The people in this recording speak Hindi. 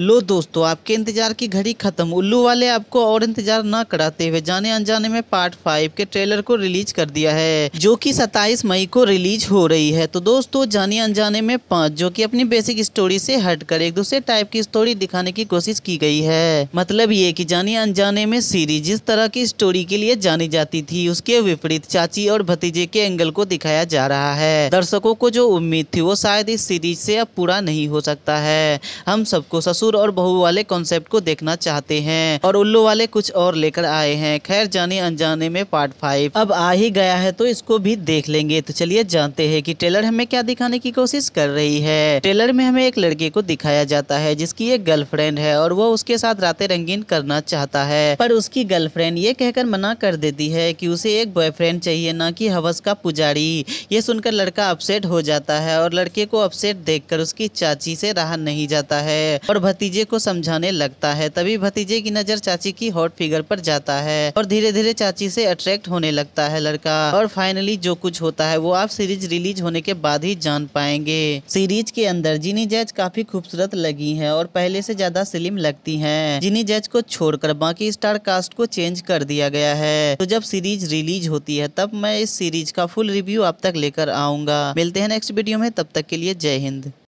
लो दोस्तों आपके इंतजार की घड़ी खत्म उल्लू वाले आपको और इंतजार ना कराते हुए जाने अनजाने में पार्ट फाइव के ट्रेलर को रिलीज कर दिया है जो कि 27 मई को रिलीज हो रही है तो दोस्तों जाने अनजाने में पांच जो कि अपनी बेसिक स्टोरी से हटकर एक दूसरे टाइप की स्टोरी दिखाने की कोशिश की गई है मतलब ये की जाने अनजाने में सीरीज जिस तरह की स्टोरी के लिए जानी जाती थी उसके विपरीत चाची और भतीजे के एंगल को दिखाया जा रहा है दर्शकों को जो उम्मीद थी वो शायद इस सीरीज से अब पूरा नहीं हो सकता है हम सबको ससुर ससुर और बहू वाले कॉन्सेप्ट को देखना चाहते हैं और उल्लू वाले कुछ और लेकर आए हैं खैर जाने अनजाने में पार्ट फाइव अब आ ही गया है तो इसको भी देख लेंगे तो चलिए जानते हैं कि ट्रेलर हमें क्या दिखाने की कोशिश कर रही है ट्रेलर में हमें एक लड़के को दिखाया जाता है जिसकी एक गर्लफ्रेंड है और वो उसके साथ रातें रंगीन करना चाहता है पर उसकी गर्लफ्रेंड ये कहकर मना कर देती है की उसे एक बॉयफ्रेंड चाहिए न की हवस का पुजारी ये सुनकर लड़का अपसेट हो जाता है और लड़के को अपसेट देख उसकी चाची से रहा नहीं जाता है और भतीजे को समझाने लगता है तभी भतीजे की नज़र चाची की हॉट फिगर पर जाता है और धीरे धीरे चाची से अट्रैक्ट होने लगता है लड़का और फाइनली जो कुछ होता है वो आप सीरीज रिलीज होने के बाद ही जान पाएंगे सीरीज के अंदर जिनी जैज काफी खूबसूरत लगी है और पहले से ज्यादा स्लिम लगती है जिनी जैज को छोड़कर बाकी स्टार कास्ट को चेंज कर दिया गया है तो जब सीरीज रिलीज होती है तब मैं इस सीरीज का फुल रिव्यू आप तक लेकर आऊंगा मिलते हैं नेक्स्ट वीडियो में तब तक के लिए जय हिंद